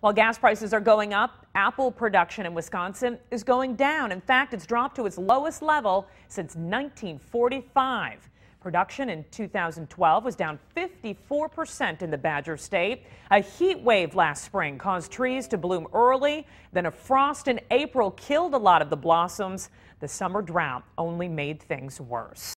While gas prices are going up, apple production in Wisconsin is going down. In fact, it's dropped to its lowest level since 1945. Production in 2012 was down 54% in the Badger State. A heat wave last spring caused trees to bloom early. Then a frost in April killed a lot of the blossoms. The summer drought only made things worse.